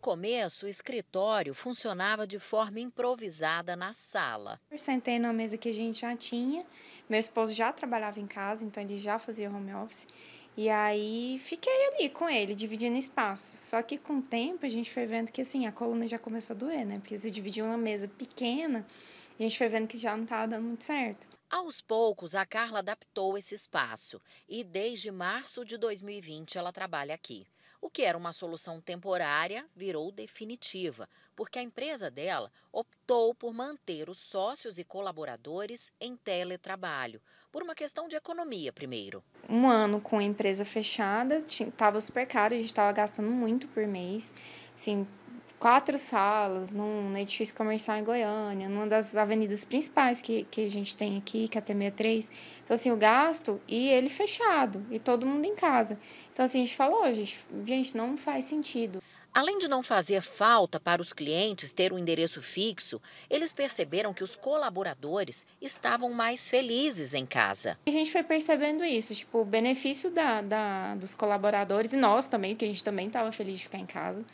começo, o escritório funcionava de forma improvisada na sala. Eu sentei na mesa que a gente já tinha. Meu esposo já trabalhava em casa, então ele já fazia home office. E aí fiquei ali com ele, dividindo espaço. Só que com o tempo a gente foi vendo que assim, a coluna já começou a doer, né? Porque se dividir uma mesa pequena, a gente foi vendo que já não estava dando muito certo. Aos poucos, a Carla adaptou esse espaço e desde março de 2020 ela trabalha aqui. O que era uma solução temporária virou definitiva, porque a empresa dela optou por manter os sócios e colaboradores em teletrabalho, por uma questão de economia primeiro. Um ano com a empresa fechada, estava super caro, a gente estava gastando muito por mês, assim, quatro salas num, edifício comercial em Goiânia, numa das avenidas principais que, que a gente tem aqui, que é a T63. Então, assim, o gasto e ele fechado, e todo mundo em casa. Então, assim, a gente falou, gente, gente, não faz sentido. Além de não fazer falta para os clientes ter um endereço fixo, eles perceberam que os colaboradores estavam mais felizes em casa. A gente foi percebendo isso, tipo, o benefício da, da, dos colaboradores e nós também, porque a gente também estava feliz de ficar em casa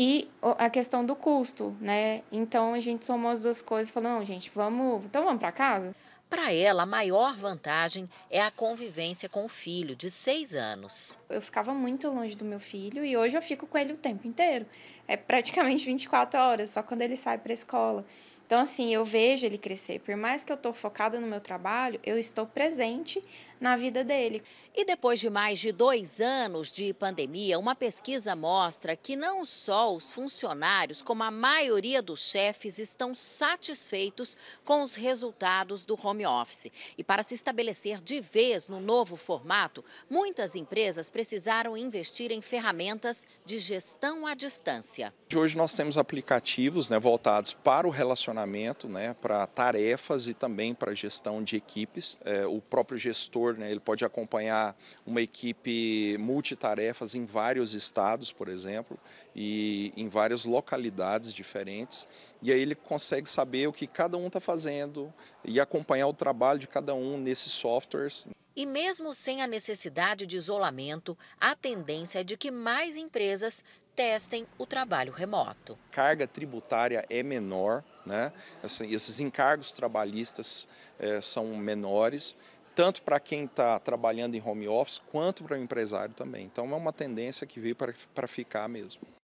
e a questão do custo, né? Então a gente somou as duas coisas e falou, não, gente, vamos, então vamos para casa? Para ela, a maior vantagem é a convivência com o filho, de seis anos. Eu ficava muito longe do meu filho e hoje eu fico com ele o tempo inteiro. É praticamente 24 horas, só quando ele sai para a escola. Então, assim, eu vejo ele crescer. Por mais que eu estou focada no meu trabalho, eu estou presente na vida dele. E depois de mais de dois anos de pandemia, uma pesquisa mostra que não só os funcionários, como a maioria dos chefes, estão satisfeitos com os resultados do home home office. E para se estabelecer de vez no novo formato, muitas empresas precisaram investir em ferramentas de gestão à distância. Hoje nós temos aplicativos né, voltados para o relacionamento, né, para tarefas e também para gestão de equipes. É, o próprio gestor né, ele pode acompanhar uma equipe multitarefas em vários estados, por exemplo, e em várias localidades diferentes. E aí ele consegue saber o que cada um está fazendo e acompanhar acompanhar o trabalho de cada um nesses softwares. E mesmo sem a necessidade de isolamento, a tendência é de que mais empresas testem o trabalho remoto. A carga tributária é menor, né? Assim, esses encargos trabalhistas é, são menores, tanto para quem está trabalhando em home office quanto para o empresário também. Então é uma tendência que veio para ficar mesmo.